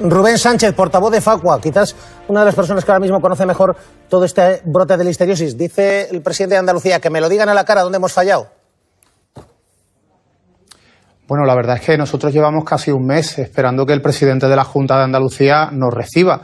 Rubén Sánchez, portavoz de Facua, quizás una de las personas que ahora mismo conoce mejor todo este brote de listeriosis. Dice el presidente de Andalucía que me lo digan a la cara dónde hemos fallado. Bueno, la verdad es que nosotros llevamos casi un mes esperando que el presidente de la Junta de Andalucía nos reciba.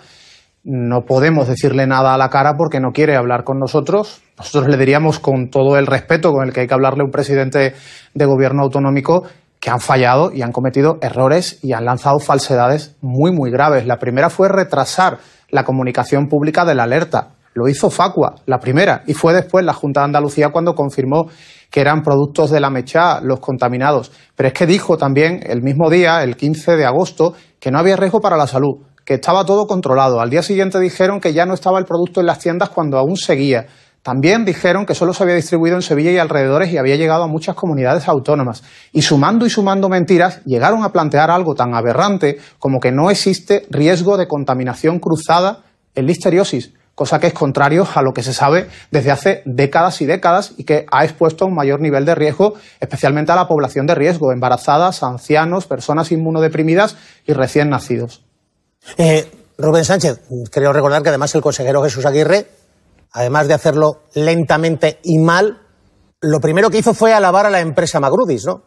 No podemos decirle nada a la cara porque no quiere hablar con nosotros. Nosotros le diríamos con todo el respeto con el que hay que hablarle a un presidente de gobierno autonómico que han fallado y han cometido errores y han lanzado falsedades muy, muy graves. La primera fue retrasar la comunicación pública de la alerta. Lo hizo Facua, la primera, y fue después la Junta de Andalucía cuando confirmó que eran productos de la mecha los contaminados. Pero es que dijo también el mismo día, el 15 de agosto, que no había riesgo para la salud, que estaba todo controlado. Al día siguiente dijeron que ya no estaba el producto en las tiendas cuando aún seguía. También dijeron que solo se había distribuido en Sevilla y alrededores y había llegado a muchas comunidades autónomas. Y sumando y sumando mentiras, llegaron a plantear algo tan aberrante como que no existe riesgo de contaminación cruzada en listeriosis, cosa que es contrario a lo que se sabe desde hace décadas y décadas y que ha expuesto a un mayor nivel de riesgo, especialmente a la población de riesgo, embarazadas, ancianos, personas inmunodeprimidas y recién nacidos. Eh, Rubén Sánchez, creo recordar que además el consejero Jesús Aguirre además de hacerlo lentamente y mal, lo primero que hizo fue alabar a la empresa Magrudis, ¿no?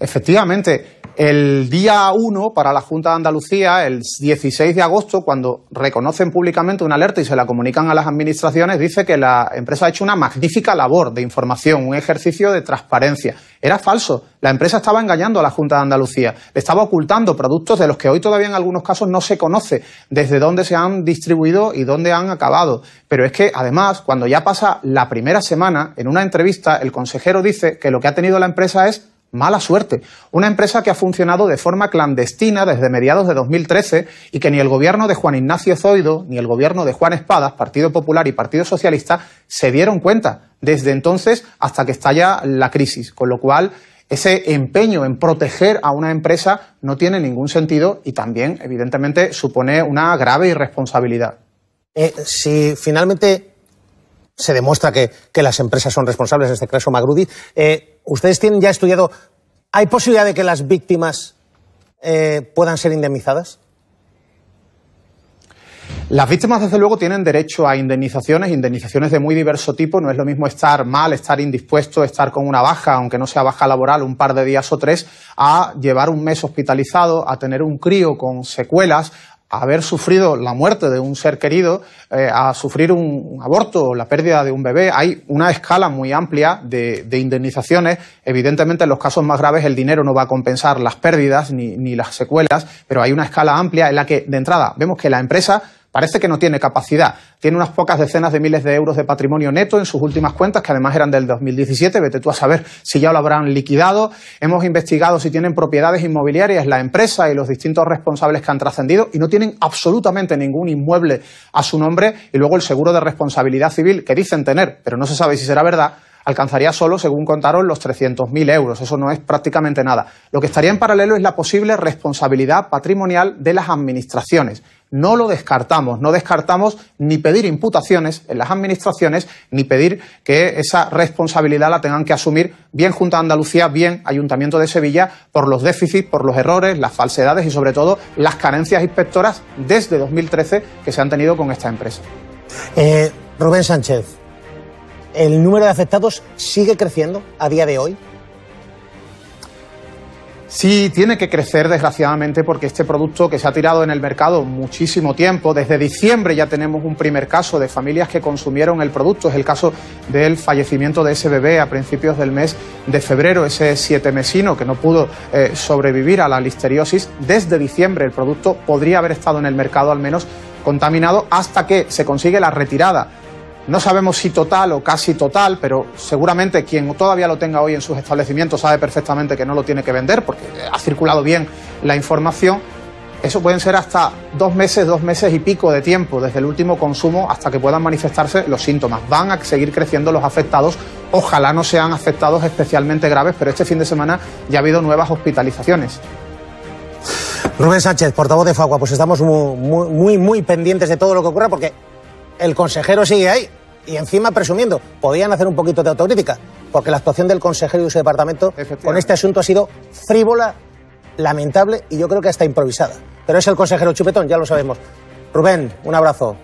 Efectivamente. El día 1 para la Junta de Andalucía, el 16 de agosto, cuando reconocen públicamente una alerta y se la comunican a las administraciones, dice que la empresa ha hecho una magnífica labor de información, un ejercicio de transparencia. Era falso. La empresa estaba engañando a la Junta de Andalucía. Le estaba ocultando productos de los que hoy todavía en algunos casos no se conoce desde dónde se han distribuido y dónde han acabado. Pero es que, además, cuando ya pasa la primera semana, en una entrevista, el consejero dice que lo que ha tenido la empresa es Mala suerte. Una empresa que ha funcionado de forma clandestina desde mediados de 2013 y que ni el gobierno de Juan Ignacio Zoido ni el gobierno de Juan Espadas, Partido Popular y Partido Socialista, se dieron cuenta desde entonces hasta que estalla la crisis. Con lo cual, ese empeño en proteger a una empresa no tiene ningún sentido y también, evidentemente, supone una grave irresponsabilidad. Eh, si finalmente se demuestra que, las empresas son responsables, de este caso Magrudi, eh, ¿Ustedes tienen ya estudiado, hay posibilidad de que las víctimas eh, puedan ser indemnizadas? Las víctimas, desde luego, tienen derecho a indemnizaciones, indemnizaciones de muy diverso tipo. No es lo mismo estar mal, estar indispuesto, estar con una baja, aunque no sea baja laboral, un par de días o tres, a llevar un mes hospitalizado, a tener un crío con secuelas, haber sufrido la muerte de un ser querido, eh, a sufrir un, aborto, o la pérdida de un bebé. Hay una escala muy amplia de, de, indemnizaciones. Evidentemente, en los casos más graves el dinero no va a compensar las pérdidas ni, ni las secuelas, pero hay una escala amplia en la que, de entrada, vemos que la empresa Parece que no tiene capacidad. Tiene unas pocas decenas de miles de euros de patrimonio neto en sus últimas cuentas, que además eran del 2017. Vete tú a saber si ya lo habrán liquidado. Hemos investigado si tienen propiedades inmobiliarias la empresa y los distintos responsables que han trascendido y no tienen absolutamente ningún inmueble a su nombre. Y luego el seguro de responsabilidad civil que dicen tener, pero no se sabe si será verdad, alcanzaría solo, según contaron, los 300.000 euros. Eso no es prácticamente nada. Lo que estaría en paralelo es la posible responsabilidad patrimonial de las administraciones no lo descartamos, no descartamos ni pedir imputaciones en las administraciones, ni pedir que esa responsabilidad la tengan que asumir bien Junta de Andalucía, bien Ayuntamiento de Sevilla, por los déficits, por los errores, las falsedades y sobre todo las carencias inspectoras desde 2013 que se han tenido con esta empresa. Eh, Rubén Sánchez, ¿el número de afectados sigue creciendo a día de hoy? Sí, tiene que crecer desgraciadamente porque este producto que se ha tirado en el mercado muchísimo tiempo, desde diciembre ya tenemos un primer caso de familias que consumieron el producto, es el caso del fallecimiento de ese bebé a principios del mes de febrero, ese siete mesino que no pudo eh, sobrevivir a la listeriosis, desde diciembre el producto podría haber estado en el mercado al menos contaminado hasta que se consigue la retirada no sabemos si total o casi total, pero seguramente quien todavía lo tenga hoy en sus establecimientos sabe perfectamente que no lo tiene que vender porque ha circulado bien la información. Eso pueden ser hasta dos meses, dos meses y pico de tiempo desde el último consumo hasta que puedan manifestarse los síntomas. Van a seguir creciendo los afectados. Ojalá no sean afectados especialmente graves, pero este fin de semana ya ha habido nuevas hospitalizaciones. Rubén Sánchez, portavoz de fagua pues estamos muy, muy, muy pendientes de todo lo que ocurra porque el consejero sigue ahí y encima presumiendo, podían hacer un poquito de autocrítica, porque la actuación del consejero y su departamento con este asunto ha sido frívola, lamentable y yo creo que hasta improvisada. Pero es el consejero Chupetón, ya lo sabemos. Rubén, un abrazo.